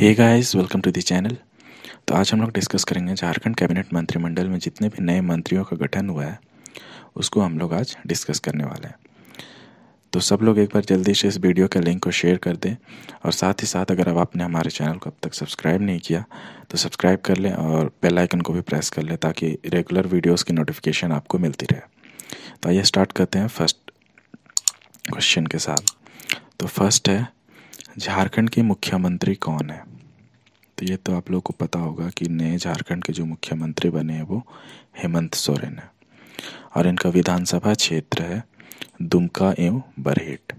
hey guys welcome to the channel तो आज हम लोग डिस्कस करेंगे झारखंड कैबिनेट मंत्रिमंडल में जितने भी नए मंत्रियों का गठन हुआ है उसको हम लोग आज डिस्कस करने वाले हैं तो सब लोग एक बार जल्दी से इस वीडियो के लिंक को शेयर कर दें और साथ ही साथ अगर अब आपने हमारे चैनल को अब तक सब्सक्राइब नहीं किया तो सब्सक्राइब कर लें और बेलाइकन को भी प्रेस कर लें ताकि रेगुलर वीडियोज़ की नोटिफिकेशन आपको मिलती रहे तो आइए स्टार्ट करते हैं फर्स्ट क्वेश्चन के साथ तो फर्स्ट है झारखंड के मुख्यमंत्री कौन है तो ये तो आप लोग को पता होगा कि नए झारखंड के जो मुख्यमंत्री बने हैं वो हेमंत सोरेन है और इनका विधानसभा क्षेत्र है दुमका एवं बरहेट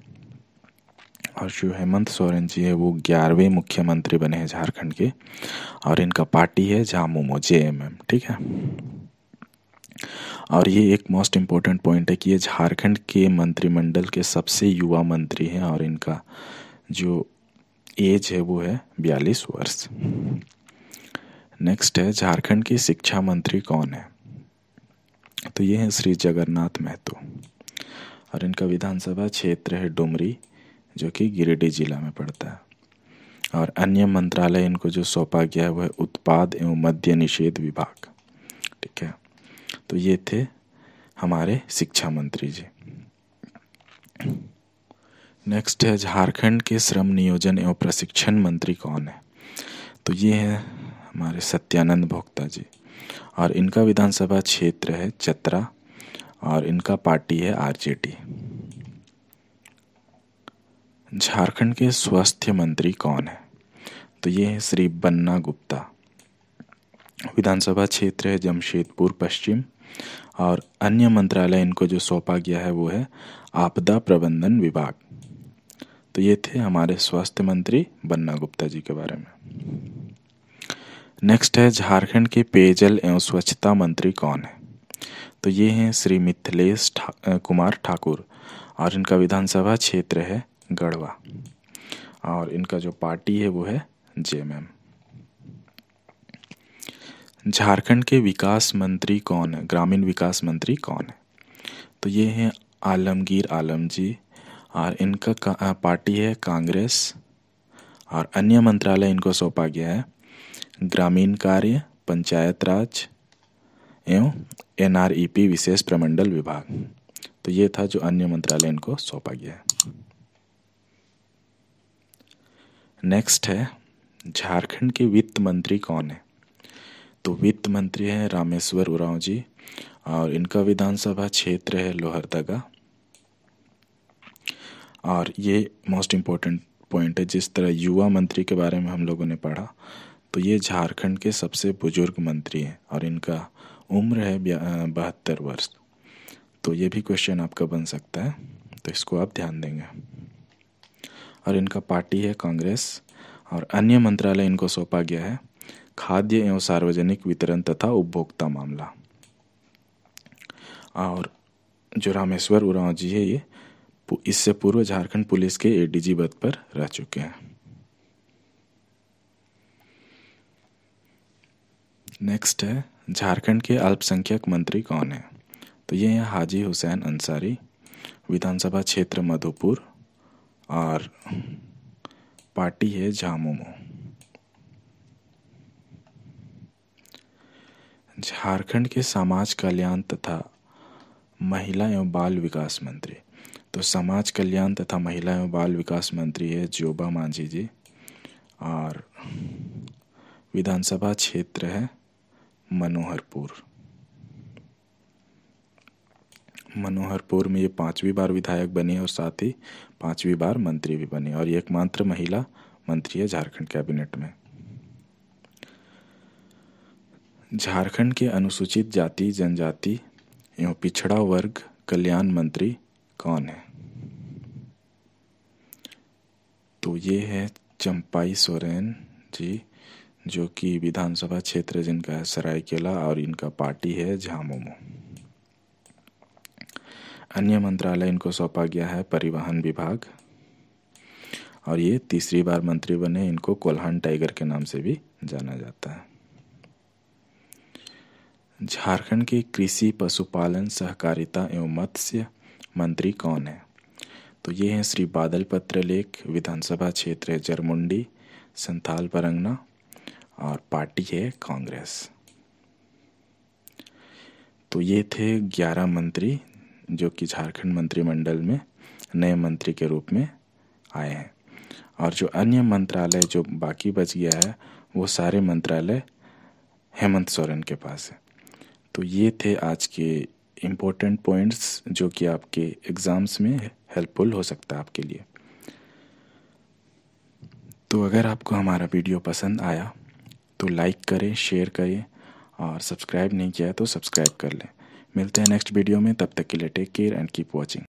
और जो हेमंत सोरेन जी है वो ग्यारहवें मुख्यमंत्री बने हैं झारखंड के और इनका पार्टी है झामुमो जे एम एम ठीक है और ये एक मोस्ट इम्पोर्टेंट पॉइंट है कि ये झारखंड के मंत्रिमंडल के सबसे युवा मंत्री हैं और इनका जो एज है वो है बयालीस वर्ष नेक्स्ट है झारखंड के शिक्षा मंत्री कौन है तो ये हैं श्री जगन्नाथ महतो और इनका विधानसभा क्षेत्र है डुमरी जो कि गिरिडीह जिला में पड़ता है और अन्य मंत्रालय इनको जो सौंपा गया है वह उत्पाद एवं मद्य निषेध विभाग ठीक है तो ये थे हमारे शिक्षा मंत्री जी नेक्स्ट है झारखंड के श्रम नियोजन एवं प्रशिक्षण मंत्री कौन है तो ये है हमारे सत्यानंद भोक्ता जी और इनका विधानसभा क्षेत्र है चतरा और इनका पार्टी है आरजेडी झारखंड के स्वास्थ्य मंत्री कौन है तो ये है श्री बन्ना गुप्ता विधानसभा क्षेत्र है जमशेदपुर पश्चिम और अन्य मंत्रालय इनको जो सौंपा गया है वो है आपदा प्रबंधन विभाग तो ये थे हमारे स्वास्थ्य मंत्री बन्ना गुप्ता जी के बारे में नेक्स्ट है झारखंड के पेयजल एवं स्वच्छता मंत्री कौन है तो ये हैं श्री मिथिलेश था, कुमार ठाकुर और इनका विधानसभा क्षेत्र है गढ़वा और इनका जो पार्टी है वो है एम झारखंड के विकास मंत्री कौन है ग्रामीण विकास मंत्री कौन है तो ये हैं आलमगीर आलम जी और इनका पार्टी है कांग्रेस और अन्य मंत्रालय इनको सौंपा गया है ग्रामीण कार्य पंचायत राज एवं पी विशेष प्रमंडल विभाग तो ये था जो अन्य मंत्रालय इनको सौंपा गया है नेक्स्ट है झारखंड के वित्त मंत्री कौन है तो वित्त मंत्री हैं रामेश्वर उरांव जी और इनका विधानसभा क्षेत्र है लोहरदगा और ये मोस्ट इम्पोर्टेंट पॉइंट है जिस तरह युवा मंत्री के बारे में हम लोगों ने पढ़ा तो ये झारखंड के सबसे बुजुर्ग मंत्री हैं और इनका उम्र है बहत्तर वर्ष तो ये भी क्वेश्चन आपका बन सकता है तो इसको आप ध्यान देंगे और इनका पार्टी है कांग्रेस और अन्य मंत्रालय इनको सौंपा गया है खाद्य एवं सार्वजनिक वितरण तथा उपभोक्ता मामला और जो रामेश्वर उरांव जी है ये इससे पूर्व झारखंड पुलिस के एडीजी पद पर रह चुके हैं नेक्स्ट है झारखंड के अल्पसंख्यक मंत्री कौन है तो ये हैं हाजी हुसैन अंसारी विधानसभा क्षेत्र मधुपुर और पार्टी है झामुमो झारखंड के समाज कल्याण तथा महिला एवं बाल विकास मंत्री तो समाज कल्याण तथा महिला एवं बाल विकास मंत्री है जोबा मांझी जी और विधानसभा क्षेत्र है मनोहरपुर मनोहरपुर में ये पांचवी बार विधायक बने और साथ ही पांचवी बार मंत्री भी बने और ये एकमात्र महिला मंत्री है झारखंड कैबिनेट में झारखंड के अनुसूचित जाति जनजाति एवं पिछड़ा वर्ग कल्याण मंत्री कौन है तो ये है चंपाई सोरेन जी जो कि विधानसभा क्षेत्र जिनका है सरायकेला और इनका पार्टी है झामुमो अन्य मंत्रालय इनको सौंपा गया है परिवहन विभाग और ये तीसरी बार मंत्री बने इनको कोल्हान टाइगर के नाम से भी जाना जाता है झारखंड के कृषि पशुपालन सहकारिता एवं मत्स्य मंत्री कौन है तो ये हैं श्री बादल पत्रलेख विधानसभा क्षेत्र है जरमुंडी संथाल परंगना और पार्टी है कांग्रेस तो ये थे ग्यारह मंत्री जो कि झारखंड मंत्रिमंडल में नए मंत्री के रूप में आए हैं और जो अन्य मंत्रालय जो बाकी बच गया है वो सारे मंत्रालय हेमंत सोरेन के पास है तो ये थे आज के इम्पोर्टेंट पॉइंट्स जो कि आपके एग्ज़ाम्स में हेल्पफुल हो सकता है आपके लिए तो अगर आपको हमारा वीडियो पसंद आया तो लाइक करें शेयर करें और सब्सक्राइब नहीं किया तो सब्सक्राइब कर लें मिलते हैं नेक्स्ट वीडियो में तब तक के लिए take care and keep watching